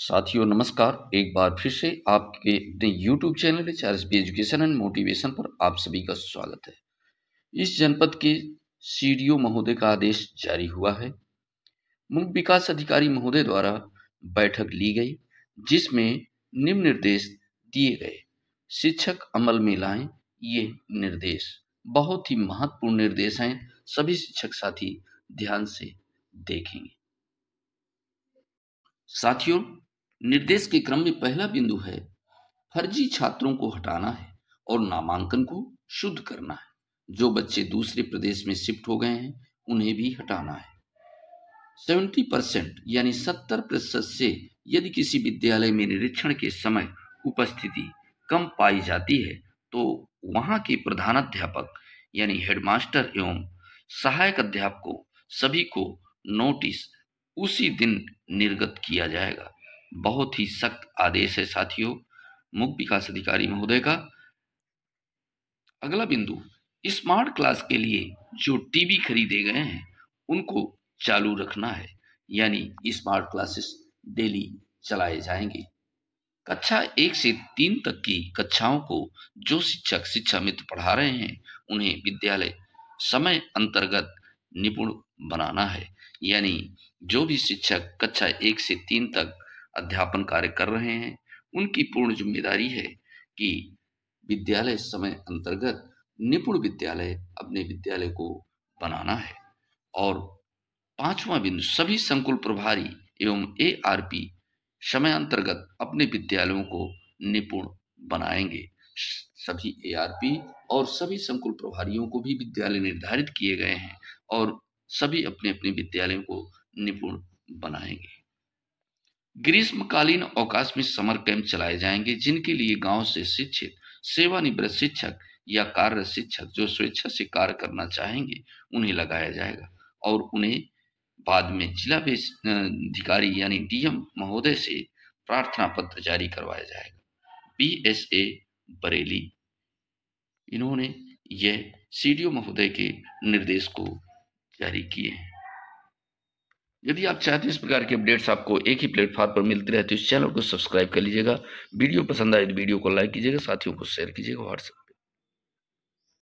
साथियों नमस्कार एक बार फिर से आपके अपने YouTube channel H R S B education and motivation पर आप सभी का स्वागत है इस जनपद के सी डी ओ महोदय का आदेश जारी हुआ है मुख्य विकास अधिकारी महोदय द्वारा बैठक ली गई जिसमें निम्न निर्देश दिए गए शिक्षक अमल में लाएं ये निर्देश बहुत ही महत्वपूर्ण निर्देश हैं सभी शिक्षक साथी ध्यान से देखेंगे साथियों निर्देश के क्रम में पहला बिंदु है फर्जी छात्रों को हटाना है और नामांकन को शुद्ध करना है जो बच्चे दूसरे प्रदेश में शिफ्ट हो गए हैं उन्हें भी हटाना है 70 परसेंट यानी 70 प्रतिशत से यदि किसी विद्यालय में निरीक्षण के समय उपस्थिति कम पाई जाती है तो वहां के प्रधानाध्यापक यानी हेडमास्टर एवं सहायक अध्यापकों सभी को नोटिस उसी दिन निर्गत किया जाएगा बहुत ही सख्त आदेश है साथियों मुख्य विकास अधिकारी महोदय का अगला बिंदु स्मार्ट क्लास के लिए जो टीवी खरीदे गए हैं उनको चालू रखना है यानी स्मार्ट क्लासेस डेली चलाए जाएंगे कक्षा एक से तीन तक की कक्षाओं को जो शिक्षक शिक्षा मित्र पढ़ा रहे हैं उन्हें विद्यालय समय अंतर्गत निपुण बनाना है यानी जो भी शिक्षक कक्षा एक से तीन तक अध्यापन कार्य कर रहे हैं उनकी पूर्ण जिम्मेदारी है कि विद्यालय समय अंतर्गत निपुण विद्यालय अपने विद्यालय को बनाना है और पांचवा बिंदु सभी संकुल प्रभारी एवं ए आर पी समय अंतर्गत अपने विद्यालयों को निपुण बनाएंगे सभी एआरपी और सभी संकुल प्रभारियों को भी विद्यालय निर्धारित किए गए हैं और सभी अपने अपने विद्यालयों को निपुण बनाएंगे ग्रीष्मकालीन अवकाश में समर कैंप चलाए जाएंगे जिनके लिए गांव से शिक्षित सेवानिवृत्त शिक्षक या कार्य शिक्षक जो स्वेच्छा से कार्य करना चाहेंगे उन्हें लगाया जाएगा और उन्हें बाद में जिला अधिकारी यानी डीएम महोदय से प्रार्थना पत्र जारी करवाया जाएगा बी एस ए बरेली इन्होंने यह सी महोदय के निर्देश को जारी किए हैं यदि आप चाहते हैं इस प्रकार के अपडेट्स आपको एक ही प्लेटफॉर्म पर मिलते रहे तो इस चैनल को सब्सक्राइब कर लीजिएगा वीडियो पसंद आए तो वीडियो को लाइक कीजिएगा साथियों को शेयर कीजिएगा व्हाट्सएप